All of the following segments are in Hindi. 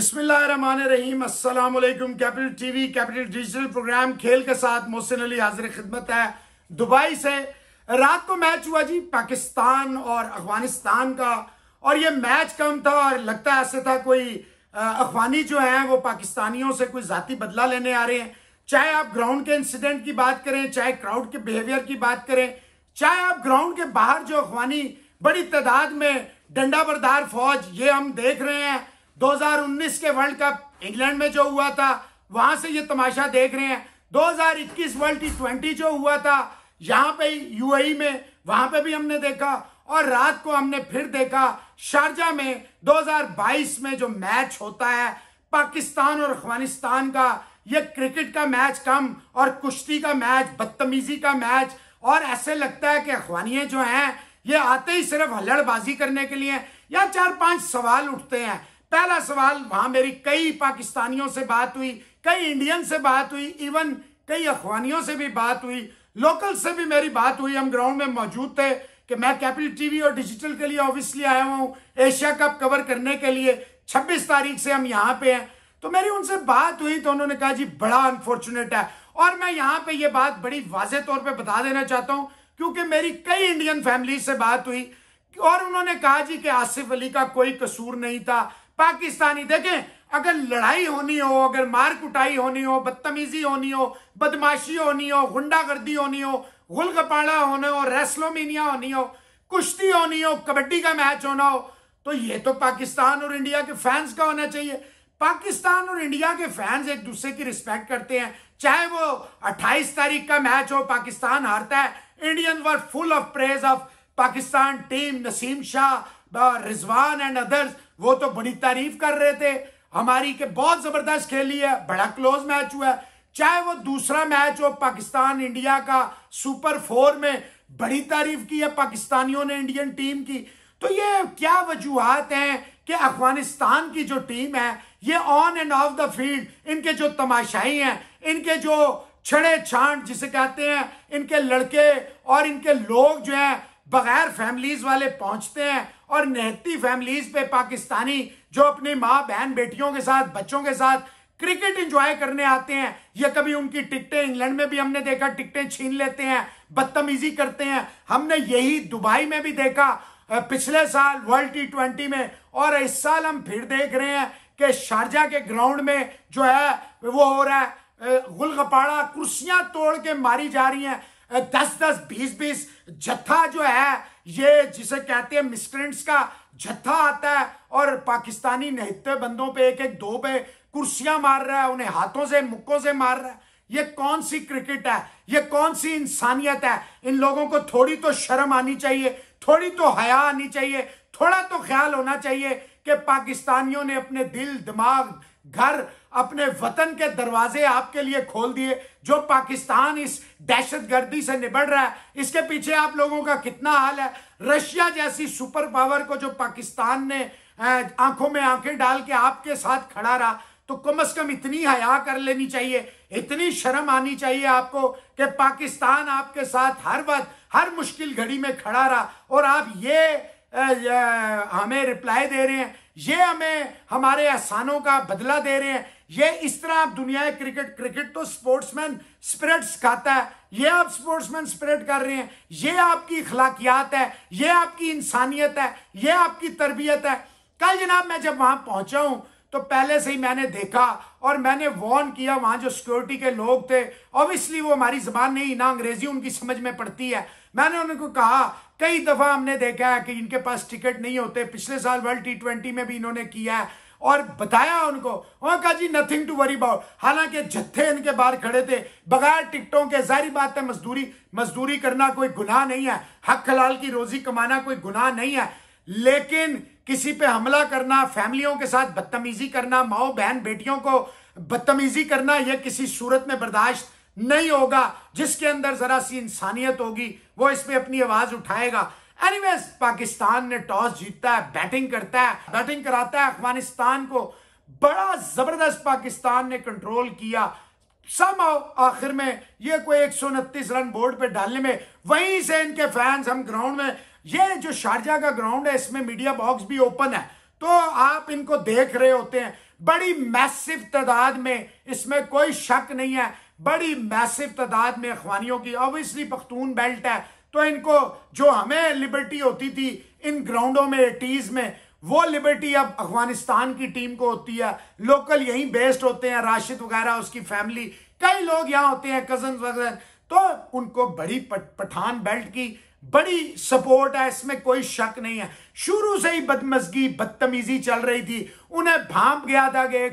बिस्मिल्लाम अस्सलाम capital TV capital digital program खेल के साथ मोहसिन अली हाजिर खिदमत है दुबई से रात को मैच हुआ जी पाकिस्तान और अफगानिस्तान का और ये मैच कम था और लगता ऐसे था कोई अफगानी जो हैं वो पाकिस्तानियों से कोई ज़ाती बदला लेने आ रहे हैं चाहे आप ग्राउंड के इंसिडेंट की बात करें चाहे क्राउड के बिहेवियर की बात करें चाहे आप ग्राउंड के बाहर जो अफगानी बड़ी तादाद में डंडा बरदार फौज ये हम देख रहे हैं 2019 के वर्ल्ड कप इंग्लैंड में जो हुआ था वहां से ये तमाशा देख रहे हैं 2021 वर्ल्ड टी ट्वेंटी जो हुआ था यहां पे यूएई में वहां पे भी हमने देखा और रात को हमने फिर देखा शारजा में 2022 में जो मैच होता है पाकिस्तान और अफगानिस्तान का ये क्रिकेट का मैच कम और कुश्ती का मैच बदतमीजी का मैच और ऐसे लगता है कि अफवानियाँ जो हैं ये आते ही सिर्फ हल्लड़बाजी करने के लिए या चार पांच सवाल उठते हैं पहला सवाल वहां मेरी कई पाकिस्तानियों से बात हुई कई इंडियन से बात हुई इवन कई अफवानियों से भी बात हुई लोकल से भी मेरी बात हुई हम ग्राउंड में मौजूद थे कि मैं कैपिटल टीवी और डिजिटल के लिए ऑब्वियसली आया हूँ एशिया कप कवर करने के लिए 26 तारीख से हम यहाँ पे हैं तो मेरी उनसे बात हुई तो उन्होंने कहा जी बड़ा अनफॉर्चुनेट है और मैं यहाँ पे ये बात बड़ी वाजे तौर पे बता देना चाहता हूँ क्योंकि मेरी कई इंडियन फैमिली से बात हुई और उन्होंने कहा जी कि आसिफ अली का कोई कसूर नहीं था पाकिस्तानी देखें अगर लड़ाई होनी हो अगर मार कुटाई होनी हो बदतमीजी होनी हो बदमाशी होनी हो गुंडागर्दी होनी हो गुलगपाड़ा होना हो रेस्लोमिनिया होनी हो कुश्ती होनी हो कबड्डी का मैच होना हो तो ये तो पाकिस्तान और इंडिया के फैंस का होना चाहिए पाकिस्तान और इंडिया के फैंस एक दूसरे की रिस्पेक्ट करते हैं चाहे वो 28 तारीख का मैच हो पाकिस्तान हारता है Indian were full of praise of Pakistan team Naseem Shah Rizwan and others वो तो बड़ी तारीफ कर रहे थे हमारी के बहुत जबरदस्त खेली है बड़ा क्लोज मैच हुआ है चाहे वो दूसरा मैच हो पाकिस्तान इंडिया का सुपर फोर में बड़ी तारीफ की है पाकिस्तानियों ने इंडियन टीम की तो ये क्या वजूहत हैं कि अफगानिस्तान की जो टीम है ये on and off the field इनके जो तमाशाई हैं इनके जो छड़े छांट जिसे कहते हैं इनके लड़के और इनके लोग जो हैं बगैर फैमिलीज वाले पहुंचते हैं और नहती फैमिलीज पे पाकिस्तानी जो अपनी माँ बहन बेटियों के साथ बच्चों के साथ क्रिकेट एंजॉय करने आते हैं या कभी उनकी टिकटें इंग्लैंड में भी हमने देखा टिकटें छीन लेते हैं बदतमीजी करते हैं हमने यही दुबई में भी देखा पिछले साल वर्ल्ड टी ट्वेंटी में और इस साल हम फिर देख रहे हैं कि शारजा के ग्राउंड में जो है वो हो रहा है गुलगपाड़ा कुर्सियां तोड़ के मारी जा रही हैं दस दस बीस बीस जत्था जो है ये जिसे कहते हैं मिस्ट्रेंट्स का जत्था आता है और पाकिस्तानी नहते बंदों पे एक एक दो पे कुर्सियां मार रहा है उन्हें हाथों से मुक्कों से मार रहा है ये कौन सी क्रिकेट है ये कौन सी इंसानियत है इन लोगों को थोड़ी तो शर्म आनी चाहिए थोड़ी तो हया आनी चाहिए थोड़ा तो ख्याल होना चाहिए कि पाकिस्तानियों ने अपने दिल दिमाग घर अपने वतन के दरवाजे आपके लिए खोल दिए जो पाकिस्तान इस दहशतगर्दी से निबड़ रहा है इसके पीछे आप लोगों का कितना हाल है रशिया जैसी सुपर पावर को जो पाकिस्तान ने आंखों में आंखें डाल के आपके साथ खड़ा रहा तो कम से कम इतनी हया कर लेनी चाहिए इतनी शर्म आनी चाहिए आपको कि पाकिस्तान आपके साथ हर वक्त हर मुश्किल घड़ी में खड़ा रहा और आप ये हमें रिप्लाई दे रहे हैं ये हमें हमारे एहसानों का बदला दे रहे हैं ये इस तरह आप दुनिया क्रिकेट क्रिकेट तो स्पोर्ट्समैन स्पिरिट सिखाता है ये आप स्पोर्ट्समैन स्पिरिट कर रहे हैं ये आपकी इखलाकियात है ये आपकी इंसानियत है ये आपकी तरबियत है कल जनाब मैं जब वहां पहुंचा हूं तो पहले से ही मैंने देखा और मैंने वॉर्न किया वहां जो सिक्योरिटी के लोग थे ऑब्वियसली वो हमारी जबान नहीं ना अंग्रेजी उनकी समझ में पड़ती है मैंने उनको कहा कई दफा हमने देखा है कि इनके पास टिकट नहीं होते पिछले साल वर्ल्ड टी ट्वेंटी में भी इन्होंने किया है और बताया उनको उन्होंने कहा जी नथिंग टू वरी अबाउट हालांकि जत्थे इनके बाहर खड़े थे बगैर टिकटों के जारी बात है मजदूरी मजदूरी करना कोई गुनाह नहीं है हक हलाल की रोजी कमाना कोई गुनाह नहीं है लेकिन किसी पे हमला करना फैमिलियों के साथ बदतमीजी करना माओ बहन बेटियों को बदतमीजी करना यह किसी सूरत में बर्दाश्त नहीं होगा जिसके अंदर जरा सी इंसानियत होगी वो इसमें अपनी आवाज उठाएगा एनीवेज पाकिस्तान ने टॉस जीतता है बैटिंग करता है बैटिंग कराता है अफगानिस्तान को बड़ा जबरदस्त पाकिस्तान ने कंट्रोल किया सम आखिर में ये कोई एक रन बोर्ड पे डालने में वहीं से इनके फैंस हम ग्राउंड में ये जो शारजा का ग्राउंड है इसमें मीडिया बॉक्स भी ओपन है तो आप इनको देख रहे होते हैं बड़ी मैसिव तादाद में इसमें कोई शक नहीं है बड़ी मैसिव तादाद में अखवानियों की ऑब्वियसली पख्तून बेल्ट है तो इनको जो हमें लिबर्टी होती थी इन ग्राउंडों में टीज़ में वो लिबर्टी अब अफगानिस्तान की टीम को होती है लोकल यहीं बेस्ड होते हैं राशिद वगैरह उसकी फैमिली कई लोग यहाँ होते हैं कजन वगैरह तो उनको बड़ी पठान बेल्ट की बड़ी सपोर्ट है इसमें कोई शक नहीं है शुरू से ही बदमजगी बदतमीजी चल रही थी उन्हें भांप गया था कि एक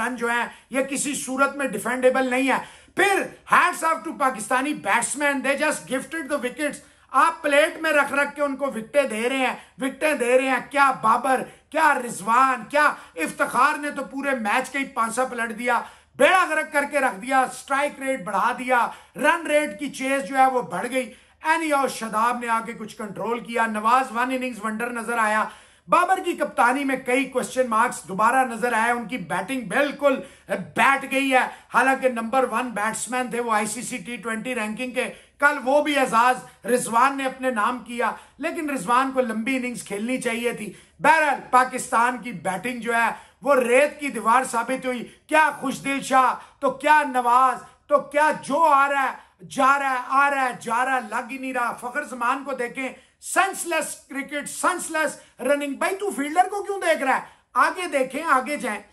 रन जो है ये किसी सूरत में डिफेंडेबल नहीं है फिर hats off to Pakistani batsman they just gifted the wickets आप प्लेट में रख रख के उनको विकटे दे रहे हैं विकटे दे रहे हैं क्या बाबर क्या रिजवान क्या इफ्तार ने तो पूरे मैच के ही सौ पलट दिया बेड़ा गर्क करके रख दिया स्ट्राइक रेट बढ़ा दिया रन रेट की चेज जो है वो बढ़ गई और शदाब ने आके कुछ कंट्रोल किया नवाज वन इनिंग्स वंडर नजर आया बाबर की कप्तानी में कई क्वेश्चन मार्क्स दोबारा नजर आए उनकी बैटिंग बिल्कुल बैठ गई है हालांकि नंबर वन बैट्समैन थे वो आईसीसी टी ट्वेंटी रैंकिंग के कल वो भी एजाज रिजवान ने अपने नाम किया लेकिन रिजवान को लंबी इनिंग्स खेलनी चाहिए थी बहरहाल पाकिस्तान की बैटिंग जो है वो रेत की दीवार साबित हुई क्या खुशदिल शाह तो क्या नवाज तो क्या जो आ रहा है जा रहा है आ रहा है जा रहा है लग ही नहीं रहा फखर जमान को देखें सेंसलेस क्रिकेट सेंसलेस रनिंग भाई तू फील्डर को क्यों देख रहा है आगे देखें आगे जाए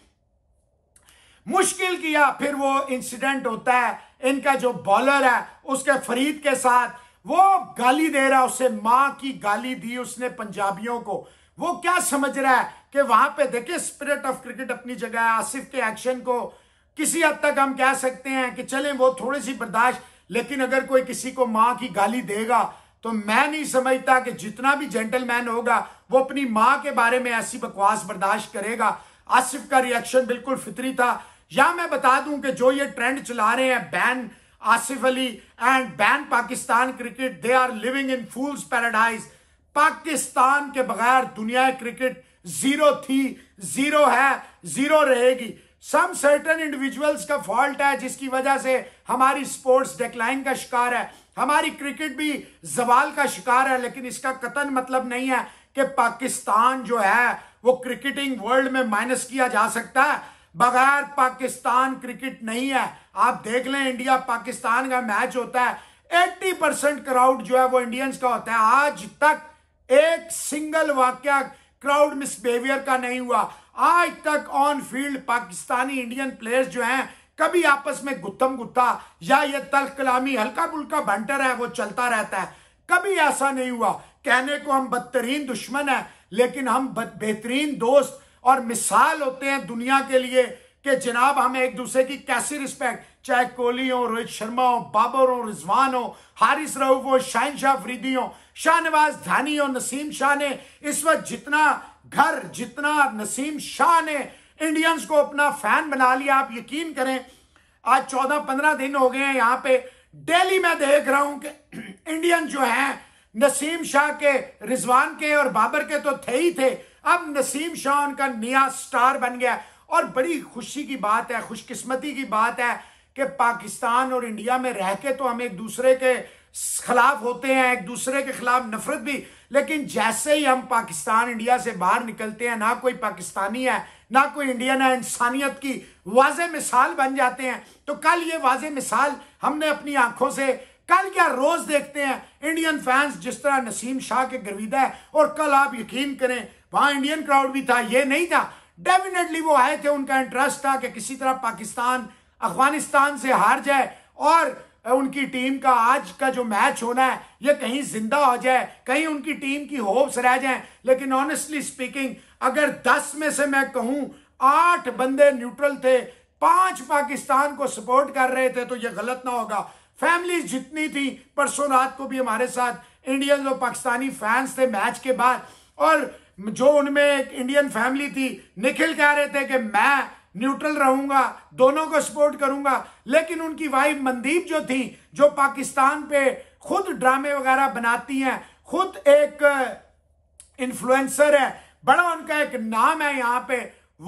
मुश्किल किया फिर वो इंसिडेंट होता है इनका जो बॉलर है उसके फरीद के साथ वो गाली दे रहा है उससे मां की गाली दी उसने पंजाबियों को वो क्या समझ रहा है कि वहां पे देखिए स्पिरिट ऑफ क्रिकेट अपनी जगह है आसिफ के एक्शन को किसी हद तक हम कह सकते हैं कि चले वो थोड़ी सी बर्दाश्त लेकिन अगर कोई किसी को माँ की गाली देगा तो मैं नहीं समझता कि जितना भी जेंटलमैन होगा वो अपनी माँ के बारे में ऐसी बकवास बर्दाश्त करेगा आसिफ का रिएक्शन बिल्कुल फितरी था या मैं बता दूं कि जो ये ट्रेंड चला रहे हैं ban Asif Ali and ban Pakistan cricket they are living in fool's paradise Pakistan के बगैर दुनिया क्रिकेट जीरो थी जीरो है जीरो रहेगी सम सर्टन इंडिविजुअल्स का फॉल्ट है जिसकी वजह से हमारी स्पोर्ट्स डेक्लाइन का शिकार है हमारी क्रिकेट भी जवाल का शिकार है लेकिन इसका कतन मतलब नहीं है कि पाकिस्तान जो है वो क्रिकेटिंग वर्ल्ड में माइनस किया जा सकता है बगैर पाकिस्तान क्रिकेट नहीं है आप देख लें इंडिया पाकिस्तान का मैच होता है 80 परसेंट क्राउड जो है वो इंडियंस का होता है आज तक एक सिंगल वाक्य क्राउड मिसबिहेवियर का नहीं हुआ आज तक on field Pakistani Indian players जो हैं कभी आपस में गुत्तम गुत्ता या ये तल कलामी हल्का फुल्का भंटर है वो चलता रहता है कभी ऐसा नहीं हुआ कहने को हम बदतरीन दुश्मन है लेकिन हम बेहतरीन दोस्त और मिसाल होते हैं दुनिया के लिए कि जनाब हम एक दूसरे की कैसी रिस्पेक्ट चाहे कोहली हो रोहित शर्मा हो बाबर हो रिजवान हो हारिस रऊफ हो शाहिन शाह फ्रीदी हो शाहनवाज धानी हो नसीम शाह ने इस वक्त जितना घर जितना नसीम शाह ने इंडियंस को अपना फैन बना लिया आप यकीन करें आज चौदह पंद्रह दिन हो गए हैं यहाँ पे डेली मैं देख रहा हूं कि इंडियन जो हैं नसीम शाह के रिजवान के और बाबर के तो थे ही थे अब नसीम शाह उनका नया स्टार बन गया और बड़ी खुशी की बात है खुशकिस्मती की बात है कि पाकिस्तान और इंडिया में रह के तो हम एक दूसरे के खिलाफ होते हैं एक दूसरे के खिलाफ नफरत भी लेकिन जैसे ही हम पाकिस्तान इंडिया से बाहर निकलते हैं ना कोई पाकिस्तानी है ना कोई इंडियन है इंसानियत की वाज मिसाल बन जाते हैं तो कल ये वाज मिसाल हमने अपनी आंखों से कल क्या रोज देखते हैं इंडियन फैंस जिस तरह नसीम शाह के गर्विदा है और कल आप यकीन करें वहां इंडियन क्राउड भी था ये नहीं था डेफिनेटली वो आए थे उनका इंटरेस्ट था कि किसी तरह पाकिस्तान अफगानिस्तान से हार जाए और उनकी टीम का आज का जो मैच होना है ये कहीं जिंदा हो जाए कहीं उनकी टीम की होप्स रह जाए लेकिन ऑनेस्टली स्पीकिंग अगर दस में से मैं कहूं आठ बंदे न्यूट्रल थे पांच पाकिस्तान को सपोर्ट कर रहे थे तो ये गलत ना होगा फैमिली जितनी थी परसों रात को भी हमारे साथ इंडियन और पाकिस्तानी फैंस थे मैच के बाद और जो उनमें एक इंडियन फैमिली थी निखिल कह रहे थे कि मैं न्यूट्रल रहूंगा दोनों को सपोर्ट करूंगा लेकिन उनकी वाइफ मनदीप जो थी जो पाकिस्तान पे खुद ड्रामे वगैरह बनाती हैं खुद एक इन्फ्लुएंसर है बड़ा उनका एक नाम है यहाँ पे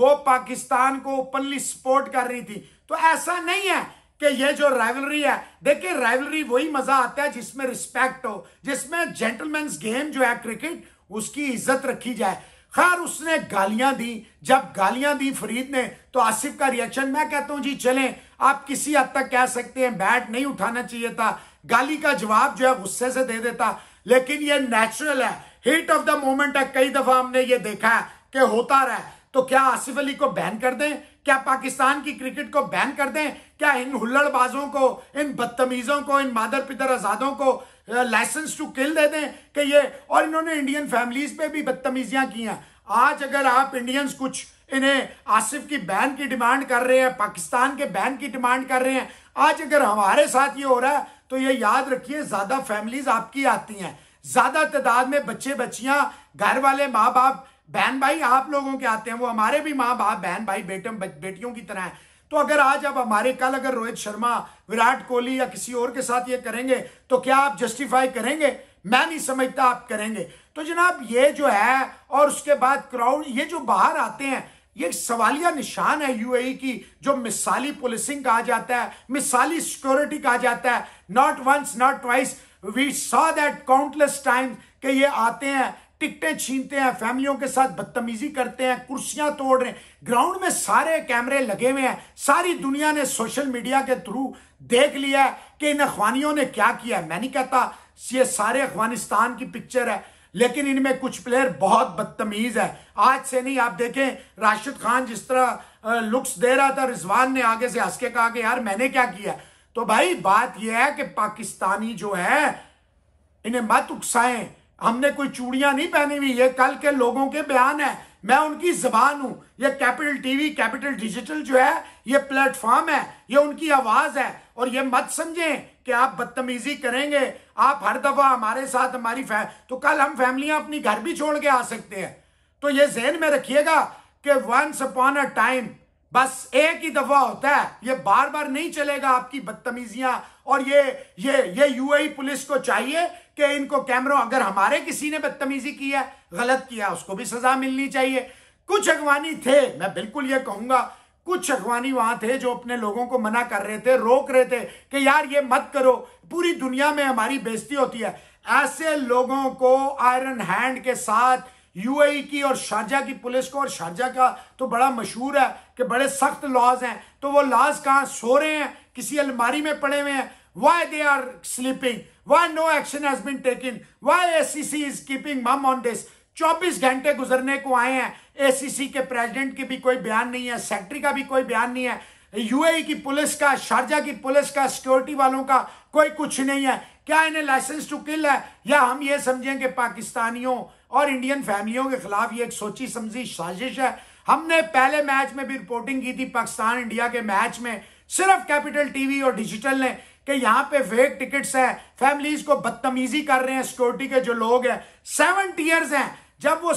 वो पाकिस्तान को ओपनली सपोर्ट कर रही थी तो ऐसा नहीं है कि ये जो राइवलरी है देखिए राइवलरी वही मजा आता है जिसमें रिस्पेक्ट हो जिसमें जेंटलमैन गेम जो है क्रिकेट उसकी इज्जत रखी जाए खैर उसने गालियां दी जब गालियां दी फरीद ने तो आसिफ का रिएक्शन मैं कहता हूं जी चलें आप किसी हद तक कह सकते हैं बैट नहीं उठाना चाहिए था गाली का जवाब जो है गुस्से से दे देता लेकिन ये नेचुरल है हिट ऑफ द मोमेंट है कई दफा हमने ये देखा है कि होता रहा तो क्या आसिफ अली को बैन कर दें क्या पाकिस्तान की क्रिकेट को बैन कर दें क्या इन हुल्लड़बाजों को इन बदतमीजों को इन मादर पिदर आजादों को लाइसेंस टू किल दे दें कि ये और इन्होंने इंडियन फैमिलीज पे भी बदतमीजियां की हैं आज अगर आप इंडियंस कुछ इन्हें आसिफ की बैन की डिमांड कर रहे हैं पाकिस्तान के बैन की डिमांड कर रहे हैं आज अगर हमारे साथ ये हो रहा है तो ये याद रखिए ज़्यादा फैमिलीज आपकी आती हैं ज़्यादा तादाद में बच्चे बच्चियां घर वाले माँ बाप बहन भाई आप लोगों के आते हैं वो हमारे भी माँ बाप बहन भाई बेटम बेटियों की तरह हैं तो अगर आज आप हमारे कल अगर रोहित शर्मा विराट कोहली या किसी और के साथ ये करेंगे तो क्या आप जस्टिफाई करेंगे मैं नहीं समझता आप करेंगे तो जनाब ये जो है और उसके बाद क्राउड ये जो बाहर आते हैं ये सवालिया निशान है यूएई e की जो मिसाली पुलिसिंग कहा जाता है मिसाली सिक्योरिटी कहा जाता है not once not twice we saw that countless time कि ये आते हैं टिकटें छीनते हैं फैमिलियों के साथ बदतमीजी करते हैं कुर्सियां तोड़ रहे हैं ग्राउंड में सारे कैमरे लगे हुए हैं सारी दुनिया ने सोशल मीडिया के थ्रू देख लिया है कि इन अखवानियों ने क्या किया है मैं नहीं कहता ये सारे अफगानिस्तान की पिक्चर है लेकिन इनमें कुछ प्लेयर बहुत बदतमीज है आज से नहीं आप देखें राशिद खान जिस तरह लुक्स दे रहा था रिजवान ने आगे से हंस के कहा कि यार मैंने क्या किया तो भाई बात यह है कि पाकिस्तानी जो है इन्हें मत उकसाएं हमने कोई चूड़ियां नहीं पहनी हुई ये कल के लोगों के बयान है मैं उनकी जबान हूं ये कैपिटल टीवी कैपिटल डिजिटल जो है ये प्लेटफॉर्म है ये उनकी आवाज है और ये मत समझें कि आप बदतमीजी करेंगे आप हर दफा हमारे साथ हमारी फै तो कल हम फैमिलियां अपनी घर भी छोड़ के आ सकते हैं तो ये जहन में रखिएगा कि वंस अपॉन अ टाइम बस एक ही दफा होता है ये बार बार नहीं चलेगा आपकी बदतमीजियां और ये ये ये यूएई e पुलिस को चाहिए कि इनको कैमरों अगर हमारे किसी ने बदतमीजी की है गलत किया उसको भी सजा मिलनी चाहिए कुछ अगवानी थे मैं बिल्कुल ये कहूंगा कुछ अगवानी वहां थे जो अपने लोगों को मना कर रहे थे रोक रहे थे कि यार ये मत करो पूरी दुनिया में हमारी बेजती होती है ऐसे लोगों को आयरन हैंड के साथ यूएई की और शारजा की पुलिस को और शारजा का तो बड़ा मशहूर है कि बड़े सख्त लॉज हैं तो वो लॉज कहाँ सो रहे हैं किसी अलमारी में पड़े हुए हैं why they are sleeping why no action has been taken why SEC is keeping mum on this 24 घंटे गुजरने को आए हैं एसीसी के प्रेसिडेंट की भी कोई बयान नहीं है सेक्रेटरी का भी कोई बयान नहीं है यूएई e की पुलिस का शारजा की पुलिस का सिक्योरिटी वालों का कोई कुछ नहीं है क्या इन्हें लाइसेंस टू किल है या हम ये समझें कि पाकिस्तानियों और इंडियन फैमिलियों के खिलाफ ये एक सोची समझी साजिश है हमने पहले मैच में भी रिपोर्टिंग की थी पाकिस्तान इंडिया के मैच में सिर्फ कैपिटल टीवी और डिजिटल ने कि यहां पे फेक टिकट्स हैं फैमिलीज को बदतमीजी कर रहे हैं सिक्योरिटी के जो लोग हैं सेवन टीयर्स हैं जब वो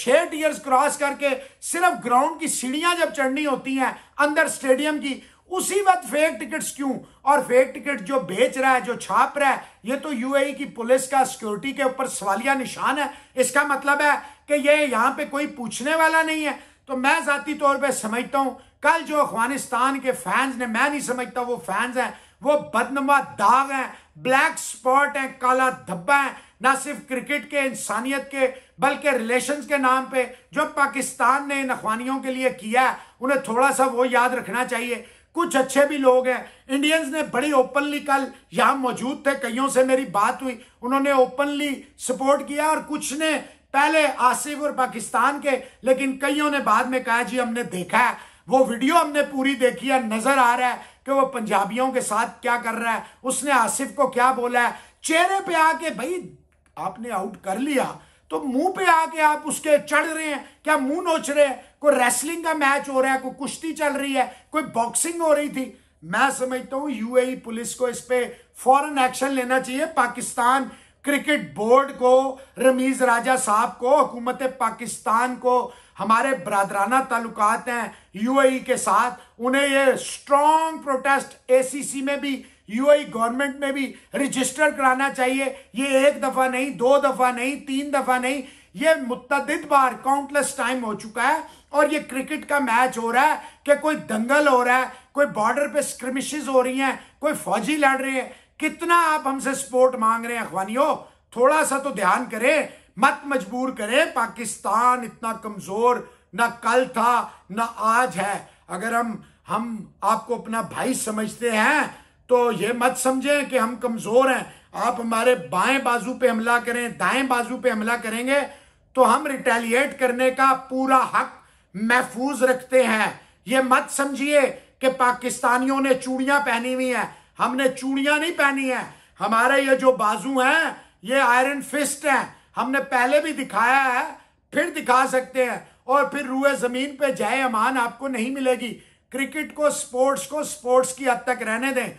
छह टीयर्स क्रॉस करके सिर्फ ग्राउंड की सीढ़ियां जब चढ़नी होती हैं अंदर स्टेडियम की उसी वक्त फेक टिकट्स क्यों और फेक टिकट जो बेच रहा है जो छाप रहा है ये तो यूएई e की पुलिस का सिक्योरिटी के ऊपर सवालिया निशान है इसका मतलब है कि ये यहाँ पे कोई पूछने वाला नहीं है तो मैं ज़ाती तौर पे समझता हूँ कल जो अफगानिस्तान के फैंस ने मैं नहीं समझता वो फैंस हैं वो बदनमा दाग हैं ब्लैक स्पॉट हैं काला धब्बा है ना सिर्फ क्रिकेट के इंसानियत के बल्कि रिलेशंस के नाम पे जो पाकिस्तान ने इन अखवानियों के लिए किया है उन्हें थोड़ा सा वो याद रखना चाहिए कुछ अच्छे भी लोग हैं इंडियंस ने बड़ी ओपनली कल यहाँ मौजूद थे कईयों से मेरी बात हुई उन्होंने ओपनली सपोर्ट किया और कुछ ने पहले आसिफ और पाकिस्तान के लेकिन कईयों ने बाद में कहा जी हमने देखा है वो वीडियो हमने पूरी देखी है नजर आ रहा है कि वो पंजाबियों के साथ क्या कर रहा है उसने आसिफ को क्या बोला है चेहरे पे आके भाई आपने आउट कर लिया तो मुंह पे आके आप उसके चढ़ रहे हैं क्या मुंह नोच रहे हैं कोई रेसलिंग का मैच हो रहा है कोई कुश्ती चल रही है कोई बॉक्सिंग हो रही थी मैं समझता हूं यूएई e पुलिस को इस पर फॉरन एक्शन लेना चाहिए पाकिस्तान क्रिकेट बोर्ड को रमीज राजा साहब को हुकूमत पाकिस्तान को हमारे बरदराना ताल्लुकात हैं यूएई e के साथ उन्हें ये स्ट्रॉन्ग प्रोटेस्ट एसीसी में भी यूएई गवर्नमेंट e में भी रजिस्टर कराना चाहिए ये एक दफ़ा नहीं दो दफ़ा नहीं तीन दफ़ा नहीं ये मुतद बार काउंटलेस टाइम हो चुका है और ये क्रिकेट का मैच हो रहा है कि कोई दंगल हो रहा है कोई बॉर्डर पे स्क्रमिशेज हो रही हैं कोई फौजी लड़ रहे हैं कितना आप हमसे सपोर्ट मांग रहे हैं अखवानियों थोड़ा सा तो ध्यान करें मत मजबूर करें पाकिस्तान इतना कमजोर ना कल था ना आज है अगर हम हम आपको अपना भाई समझते हैं तो ये मत समझें कि हम कमजोर हैं आप हमारे बाएं बाजू पे हमला करें दाएं बाजू पे हमला करेंगे तो हम रिटेलिएट करने का पूरा हक महफूज रखते हैं ये मत समझिए कि पाकिस्तानियों ने चूड़ियां पहनी हुई हैं हमने चूड़ियां नहीं पहनी हैं हमारे ये जो बाजू हैं ये आयरन फिस्ट हैं हमने पहले भी दिखाया है फिर दिखा सकते हैं और फिर रूए ज़मीन पे जय अमान आपको नहीं मिलेगी क्रिकेट को स्पोर्ट्स को स्पोर्ट्स की हद तक रहने दें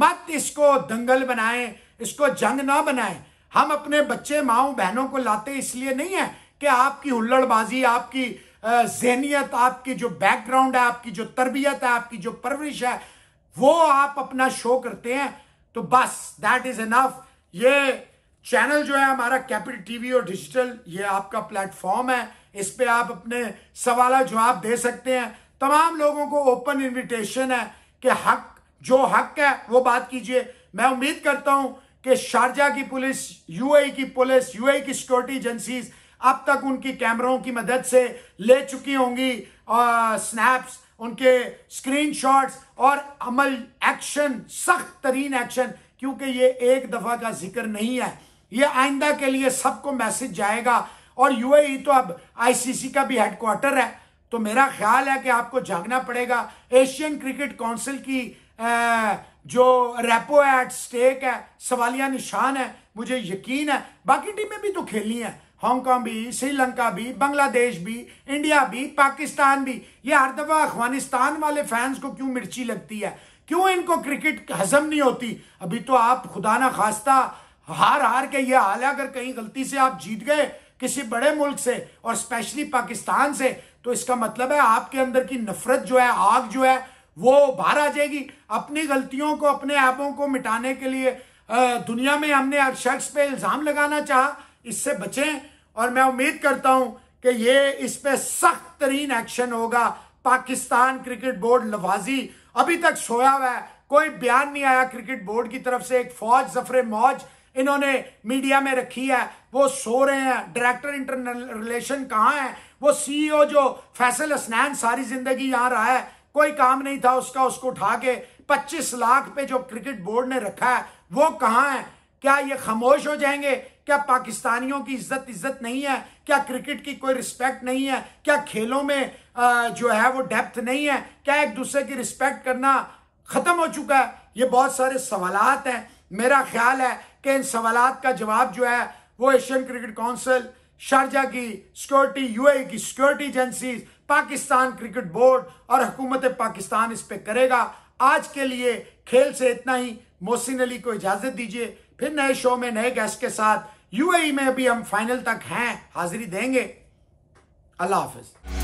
मत इसको दंगल बनाएं इसको जंग ना बनाएं हम अपने बच्चे माओ बहनों को लाते इसलिए नहीं है कि आपकी हुल्लड़बाजी आपकी जहनीत आपकी जो बैकग्राउंड है आपकी जो तरबियत है आपकी जो परवरिश है वो आप अपना शो करते हैं तो बस दैट इज इनफ ये चैनल जो है हमारा कैपिटल टीवी और डिजिटल ये आपका प्लेटफॉर्म है इस पे आप अपने सवाल जवाब दे सकते हैं तमाम लोगों को ओपन इनविटेशन है कि हक जो हक है वो बात कीजिए मैं उम्मीद करता हूं कि शारजा की पुलिस यूएई e की पुलिस यूएई e की सिक्योरिटी एजेंसीज अब तक उनकी कैमरों की मदद से ले चुकी होंगी स्नैप्स उनके स्क्रीनशॉट्स और अमल एक्शन सख्त तरीन एक्शन क्योंकि ये एक दफ़ा का जिक्र नहीं है ये आइंदा के लिए सबको मैसेज जाएगा और यूएई तो अब आईसीसी का भी हेडक्वार्टर है तो मेरा ख्याल है कि आपको जागना पड़ेगा एशियन क्रिकेट काउंसिल की जो रेपो एट स्टेक है सवालिया निशान है मुझे यकीन है बाकी टीमें भी तो खेली हैं हांगकांग भी श्रीलंका भी बांग्लादेश भी इंडिया भी पाकिस्तान भी ये हर दफा अफगानिस्तान वाले फैंस को क्यों मिर्ची लगती है क्यों इनको क्रिकेट हजम नहीं होती अभी तो आप खुदा ना खास्ता हार हार के ये हाल है अगर कहीं गलती से आप जीत गए किसी बड़े मुल्क से और स्पेशली पाकिस्तान से तो इसका मतलब है आपके अंदर की नफरत जो है आग जो है वो बाहर आ जाएगी अपनी गलतियों को अपने ऐपों को मिटाने के लिए दुनिया में हमने हर शख्स पे इल्ज़ाम लगाना चाहा इससे बचें और मैं उम्मीद करता हूं कि ये इस पर सख्त तरीन एक्शन होगा पाकिस्तान क्रिकेट बोर्ड लवाजी अभी तक सोया हुआ है कोई बयान नहीं आया क्रिकेट बोर्ड की तरफ से एक फौज जफर मौज इन्होंने मीडिया में रखी है वो सो रहे हैं डायरेक्टर इंटरनल रिलेशन कहाँ है वो सीईओ e जो फैसल हसनैन सारी जिंदगी यहाँ रहा है कोई काम नहीं था उसका उसको उठा के पच्चीस लाख पे जो क्रिकेट बोर्ड ने रखा है वो कहाँ है क्या ये खामोश हो जाएंगे क्या पाकिस्तानियों की इज्जत इज्जत नहीं है क्या क्रिकेट की कोई रिस्पेक्ट नहीं है क्या खेलों में जो है वो डेप्थ नहीं है क्या एक दूसरे की रिस्पेक्ट करना ख़त्म हो चुका है ये बहुत सारे सवाल हैं मेरा ख्याल है कि इन सवाल का जवाब जो है वो एशियन क्रिकेट काउंसिल शारजा की सिक्योरिटी यूएई e की security agency Pakistan cricket board और हुकूमत पाकिस्तान इस पर करेगा आज के लिए खेल से इतना ही मोहसिन अली को इजाज़त दीजिए फिर नए शो में नए गेस्ट के साथ यूएई e में भी हम फाइनल तक हैं हाजिरी देंगे अल्लाह हाफिज़